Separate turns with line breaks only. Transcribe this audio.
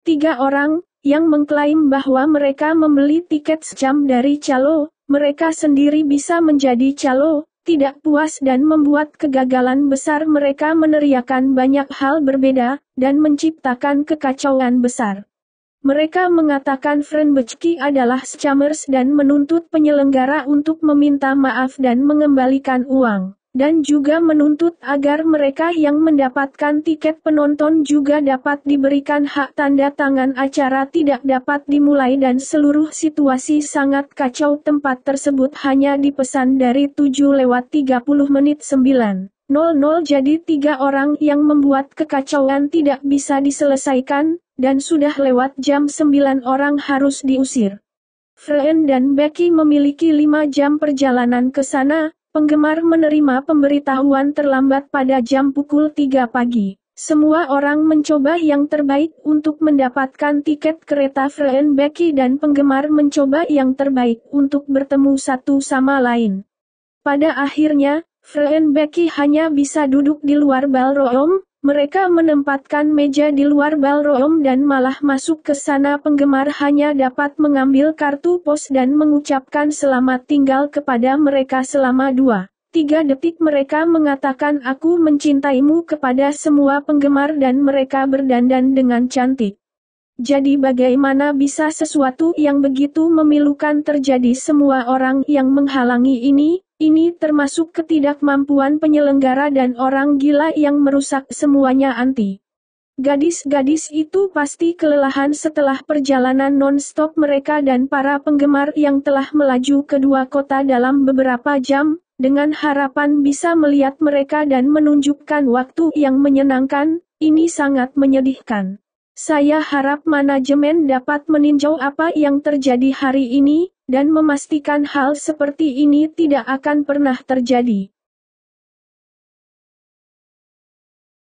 Tiga orang, yang mengklaim bahwa mereka membeli tiket sejam dari calo, mereka sendiri bisa menjadi calo, tidak puas dan membuat kegagalan besar mereka meneriakan banyak hal berbeda, dan menciptakan kekacauan besar. Mereka mengatakan Bechki adalah scammers dan menuntut penyelenggara untuk meminta maaf dan mengembalikan uang dan juga menuntut agar mereka yang mendapatkan tiket penonton juga dapat diberikan hak tanda tangan acara tidak dapat dimulai dan seluruh situasi sangat kacau tempat tersebut hanya dipesan dari 7 lewat 30 menit 9. 00 jadi tiga orang yang membuat kekacauan tidak bisa diselesaikan, dan sudah lewat jam 9 orang harus diusir. Freen dan Becky memiliki 5 jam perjalanan ke sana, Penggemar menerima pemberitahuan terlambat pada jam pukul 3 pagi. Semua orang mencoba yang terbaik untuk mendapatkan tiket kereta Freien Becky dan penggemar mencoba yang terbaik untuk bertemu satu sama lain. Pada akhirnya, Freien Becky hanya bisa duduk di luar balroom, mereka menempatkan meja di luar balroom dan malah masuk ke sana penggemar hanya dapat mengambil kartu pos dan mengucapkan selamat tinggal kepada mereka selama dua. Tiga detik mereka mengatakan aku mencintaimu kepada semua penggemar dan mereka berdandan dengan cantik. Jadi bagaimana bisa sesuatu yang begitu memilukan terjadi semua orang yang menghalangi ini, ini termasuk ketidakmampuan penyelenggara dan orang gila yang merusak semuanya anti. Gadis-gadis itu pasti kelelahan setelah perjalanan non-stop mereka dan para penggemar yang telah melaju kedua kota dalam beberapa jam, dengan harapan bisa melihat mereka dan menunjukkan waktu yang menyenangkan, ini sangat menyedihkan. Saya harap manajemen dapat meninjau apa yang terjadi hari ini, dan memastikan hal seperti ini tidak akan pernah terjadi.